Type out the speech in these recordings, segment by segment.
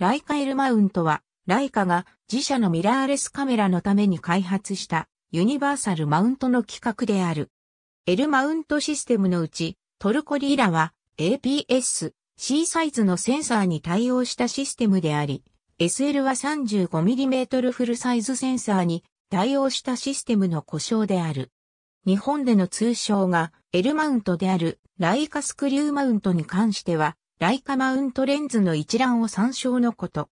ライカ L マウントは、ライカが自社のミラーレスカメラのために開発したユニバーサルマウントの規格である。L マウントシステムのうち、トルコリーラは APS、C サイズのセンサーに対応したシステムであり、SL は 35mm フルサイズセンサーに対応したシステムの故障である。日本での通称が L マウントであるライカスクリューマウントに関しては、ライカマウントレンズの一覧を参照のこと。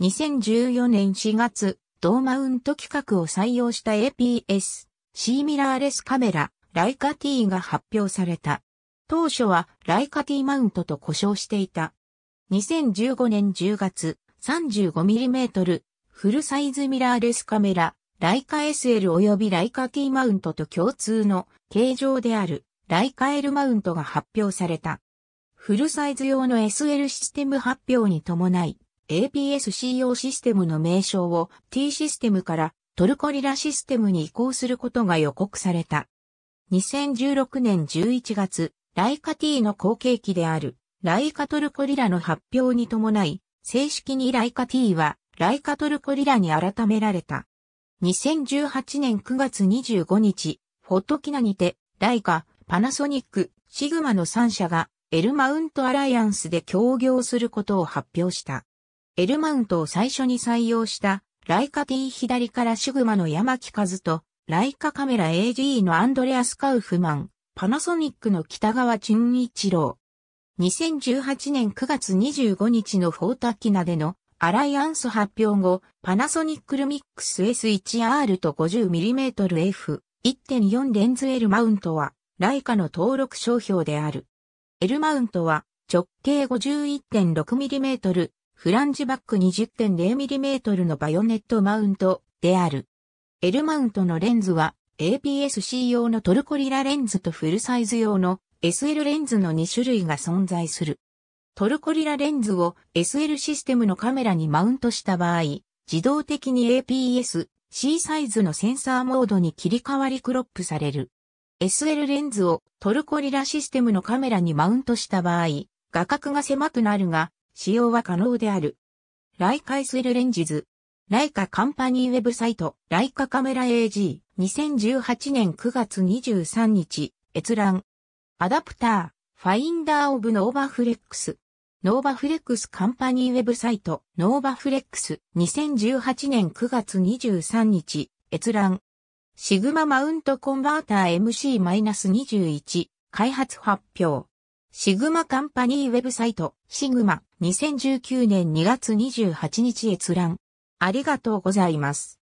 2014年4月、同マウント規格を採用した APS、C ミラーレスカメラ、ライカ T が発表された。当初はライカ T マウントと呼称していた。2015年10月、35mm、フルサイズミラーレスカメラ、ライカ SL 及びライカ T マウントと共通の形状である、ライカ L マウントが発表された。フルサイズ用の SL システム発表に伴い、APS-CO システムの名称を T システムからトルコリラシステムに移行することが予告された。2016年11月、ライカ T の後継機であるライカトルコリラの発表に伴い、正式にライカ T はライカトルコリラに改められた。2018年9月25日、フォトキナにて、ライカ、パナソニック、シグマの3社がエルマウントアライアンスで協業することを発表した。エルマウントを最初に採用したライカ T 左からシグマの山木和とライカカメラ AD のアンドレアス・カウフマン、パナソニックの北川淳一郎。2018年9月25日のフォータキナでのアライアンス発表後、パナソニックルミックス S1R と 50mmF1.4 レンズ L マウントは、ライカの登録商標である。エルマウントは直径 51.6mm、フランジバック 20.0mm のバヨネットマウントである。エルマウントのレンズは APS-C 用のトルコリラレンズとフルサイズ用の SL レンズの2種類が存在する。トルコリラレンズを SL システムのカメラにマウントした場合、自動的に APS-C サイズのセンサーモードに切り替わりクロップされる。SL レンズをトルコリラシステムのカメラにマウントした場合、画角が狭くなるが、使用は可能である。ライカ SL レンジズ。ライカカンパニーウェブサイト、ライカカメラ AG、2018年9月23日、閲覧。アダプター、ファインダーオブノーバフレックス。ノーバフレックスカンパニーウェブサイト、ノーバフレックス、2018年9月23日、閲覧。シグママウントコンバーター MC-21 開発発表。シグマカンパニーウェブサイト、シグマ2019年2月28日閲覧。ありがとうございます。